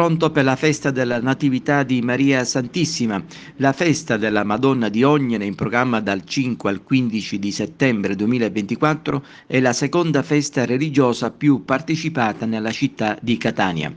pronto per la festa della Natività di Maria Santissima, la festa della Madonna di Ognene in programma dal 5 al 15 di settembre 2024 è la seconda festa religiosa più partecipata nella città di Catania.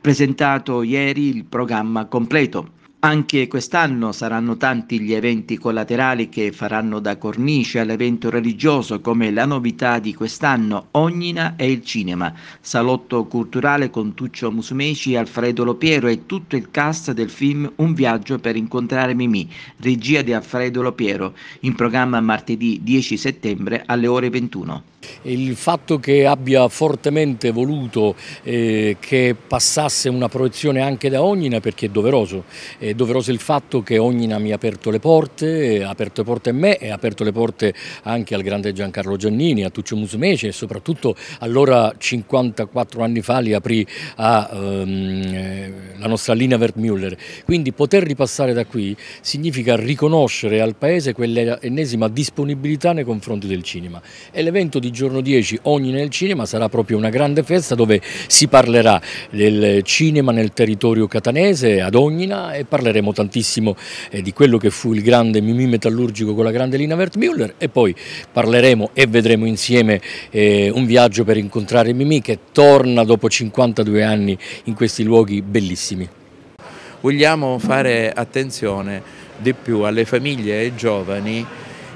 Presentato ieri il programma completo. Anche quest'anno saranno tanti gli eventi collaterali che faranno da cornice all'evento religioso come la novità di quest'anno Ognina e il cinema, salotto culturale con Tuccio Musumeci, Alfredo Lopiero e tutto il cast del film Un viaggio per incontrare Mimì, regia di Alfredo Lopiero, in programma martedì 10 settembre alle ore 21. Il fatto che abbia fortemente voluto eh, che passasse una proiezione anche da Ognina perché è doveroso, eh, è doveroso il fatto che Ognina mi ha aperto le porte, ha aperto le porte a me e ha aperto le porte anche al grande Giancarlo Giannini, a Tuccio Musumeci e soprattutto allora 54 anni fa li aprì alla ehm, eh, nostra Lina Wertmüller. Quindi poter ripassare da qui significa riconoscere al Paese quell'ennesima disponibilità nei confronti del cinema. E l'evento di giorno 10, Ognina nel cinema, sarà proprio una grande festa dove si parlerà del cinema nel territorio catanese, ad Ognina e parlerà parleremo tantissimo eh, di quello che fu il grande mimì metallurgico con la grande Lina Wertmüller e poi parleremo e vedremo insieme eh, un viaggio per incontrare Mimì che torna dopo 52 anni in questi luoghi bellissimi. Vogliamo fare attenzione di più alle famiglie e ai giovani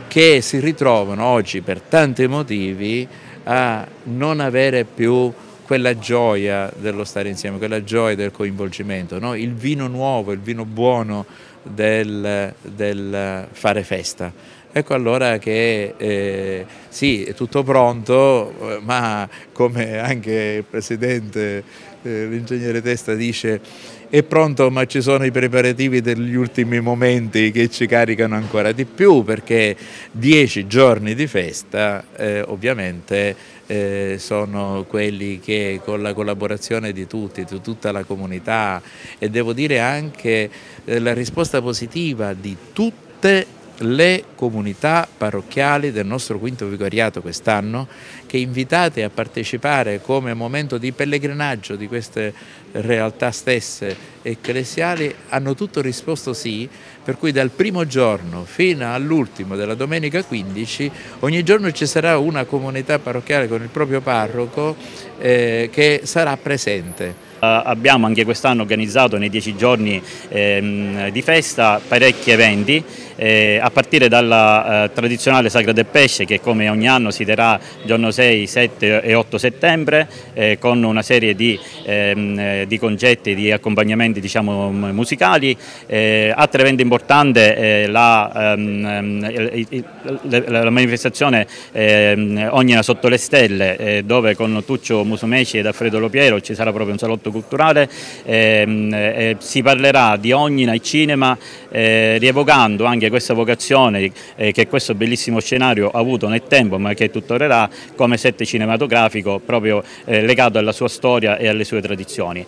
che si ritrovano oggi per tanti motivi a non avere più quella gioia dello stare insieme, quella gioia del coinvolgimento, no? il vino nuovo, il vino buono del, del fare festa. Ecco allora che eh, sì, è tutto pronto, eh, ma come anche il Presidente, eh, l'ingegnere Testa dice, è pronto ma ci sono i preparativi degli ultimi momenti che ci caricano ancora di più perché dieci giorni di festa eh, ovviamente eh, sono quelli che con la collaborazione di tutti, di tutta la comunità e devo dire anche eh, la risposta positiva di tutte le le comunità parrocchiali del nostro quinto vicariato quest'anno che invitate a partecipare come momento di pellegrinaggio di queste realtà stesse ecclesiali hanno tutto risposto sì, per cui dal primo giorno fino all'ultimo della domenica 15 ogni giorno ci sarà una comunità parrocchiale con il proprio parroco eh, che sarà presente eh, abbiamo anche quest'anno organizzato nei dieci giorni ehm, di festa parecchi eventi, eh, a partire dalla eh, tradizionale Sagra del Pesce che come ogni anno si terrà giorno 6, 7 e 8 settembre eh, con una serie di, ehm, eh, di concetti, di accompagnamenti diciamo, musicali. Eh, altro evento importante è la, ehm, ehm la manifestazione ehm, Ognina sotto le stelle dove con Tuccio Musumeci ed Alfredo Lopiero ci sarà proprio un salotto culturale ehm, eh, eh, si parlerà di ogni e cinema eh, rievocando anche questa vocazione eh, che questo bellissimo scenario ha avuto nel tempo ma che tuttorerà come set cinematografico proprio eh, legato alla sua storia e alle sue tradizioni.